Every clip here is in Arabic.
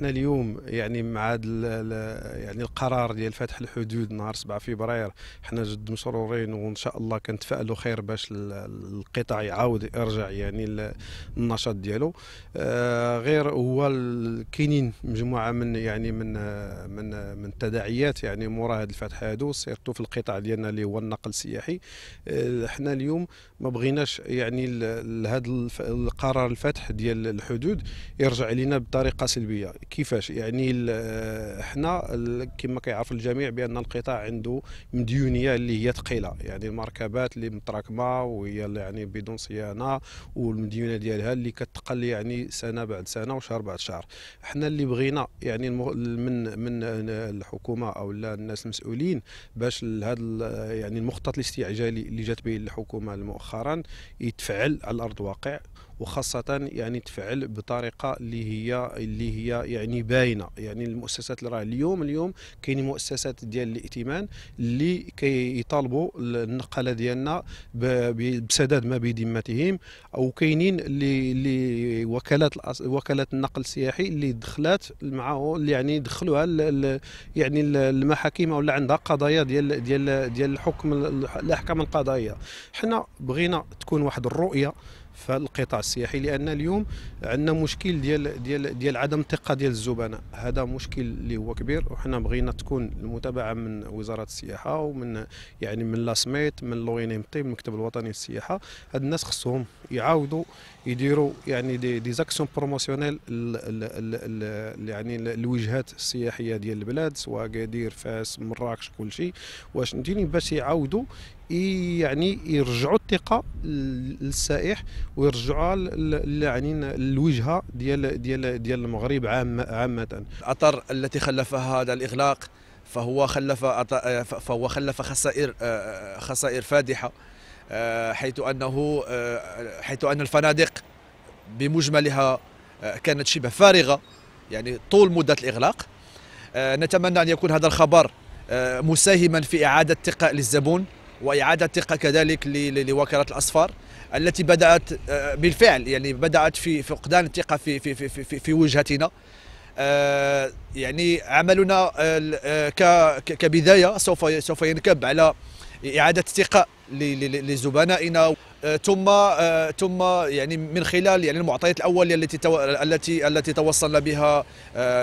احنا اليوم يعني مع يعني القرار ديال فتح الحدود نهار 7 فبراير احنا جد مسرورين وان شاء الله كنتفائلوا خير باش القطاع يعاود يرجع يعني النشاط ديالو آه غير هو كاينين مجموعه من يعني من من من التداعيات يعني مورا هذا الفتح هادو سيرتو في القطاع ديالنا اللي هو النقل السياحي آه، احنا اليوم ما بغيناش يعني هذا القرار الفتح ديال الحدود يرجع لينا بطريقه سلبيه كيفاش يعني حنا كما كيعرف الجميع بان القطاع عنده مديونيه اللي هي ثقيله يعني المركبات اللي متراكمه وهي يعني بدون صيانه والمديونه ديالها اللي كتقل يعني سنه بعد سنه وشهر بعد شهر حنا اللي بغينا يعني من من الحكومه او لا الناس المسؤولين باش هذا يعني المخطط الاستعجالي اللي جات به الحكومه مؤخرا يتفعل على ارض الواقع وخاصه يعني تفعل بطريقه اللي هي اللي هي يعني باينه يعني المؤسسات اللي راه اليوم اليوم كاين مؤسسات ديال الائتمان اللي كيطالبوا النقاله ديالنا بسداد ما بذمتهم او كاينين اللي اللي وكالات وكالات النقل السياحي اللي دخلات معه اللي يعني دخلوها يعني المحاكم ولا عندها قضايا ديال ديال ديال الحكم الاحكام القضائيه حنا بغينا تكون واحد الرؤيه في هذا القطاع السياحي لان اليوم عندنا مشكل ديال ديال ديال عدم الثقه ديال الزبناء هذا مشكل اللي هو كبير وحنا بغينا تكون المتابعه من وزاره السياحه ومن يعني من لاسميت من ام طيب المكتب الوطني للسياحه هاد الناس خصهم يعاودوا يديروا يعني دي, دي زاكسيون بروموسيونيل يعني الوجهات السياحيه ديال البلاد سواء كادير فاس مراكش كلشي واش فهمتيني باش يعاودوا يعني يرجعوا الثقه للسائح ويرجعوا يعني الوجهه ديال ديال ديال المغرب عامه عامه الاثر التي خلفها هذا الاغلاق فهو خلف فهو خلف خسائر آه، آه، خسائر فادحه آه، حيث انه حيث ان الفنادق بمجملها كانت شبه فارغه يعني طول مده الاغلاق نتمنى ان يكون هذا الخبر مساهما في اعاده ثقه للزبون وإعادة ثقة كذلك لوكالة الأصفار التي بدأت آه، بالفعل يعني بدأت في فقدان الثقة في في في في, وجهتنا آه، يعني عملنا آه، كبداية سوف سوف ينكب على إعادة الثقة لزبنائنا ثم ثم يعني من خلال يعني المعطيات الاوليه التي التي التي توصلنا بها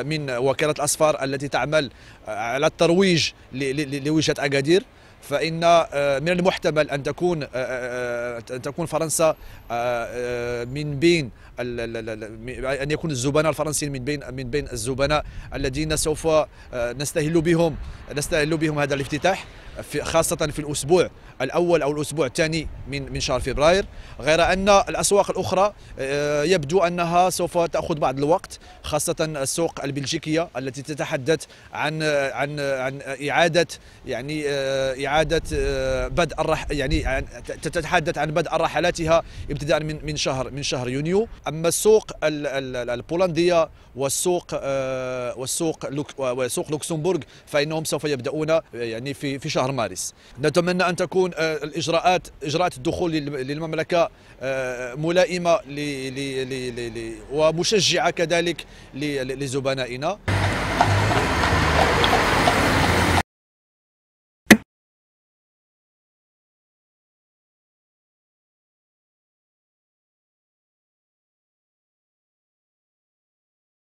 من وكاله الاصفار التي تعمل على الترويج لوجهه اكادير فإن آه، من المحتمل أن تكون آه، آه، أن تكون فرنسا من بين ان يكون الزبناء الفرنسيين من بين من بين الزبناء الذين سوف آه، نستهل بهم نستهل بهم هذا الافتتاح في خاصة في الأسبوع الأول أو الأسبوع الثاني من من شهر فبراير غير أن الأسواق الأخرى آه، يبدو أنها سوف تأخذ بعض الوقت خاصة السوق البلجيكية التي تتحدث عن عن عن إعادة يعني آه، إعادة بدء الرح يعني تتحدث عن بدء رحلاتها ابتداء من من شهر من شهر يونيو اما السوق البولنديه والسوق آه، والسوق وسوق لوكسمبورغ فانهم سوف يبداون آه، يعني في في شهر مارس نتمنى ان تكون آه، الاجراءات اجراءات الدخول للمملكه ملائمه ومشجعه كذلك لزبنائنا